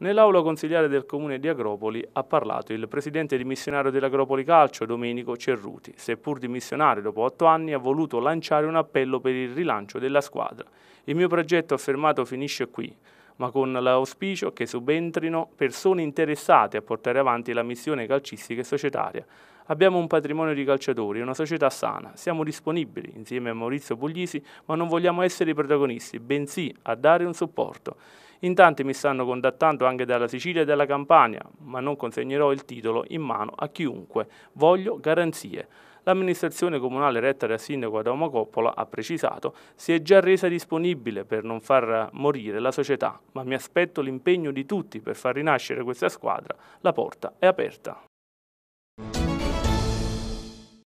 Nell'aula consigliare del comune di Agropoli ha parlato il presidente dimissionario dell'Agropoli Calcio, Domenico Cerruti. Seppur dimissionario dopo otto anni, ha voluto lanciare un appello per il rilancio della squadra. Il mio progetto affermato finisce qui ma con l'auspicio che subentrino persone interessate a portare avanti la missione calcistica e societaria. Abbiamo un patrimonio di calciatori, una società sana, siamo disponibili insieme a Maurizio Puglisi, ma non vogliamo essere i protagonisti, bensì a dare un supporto. In tanti mi stanno contattando anche dalla Sicilia e dalla Campania, ma non consegnerò il titolo in mano a chiunque. Voglio garanzie l'amministrazione comunale retta dal sindaco Adamo Coppola ha precisato si è già resa disponibile per non far morire la società, ma mi aspetto l'impegno di tutti per far rinascere questa squadra, la porta è aperta.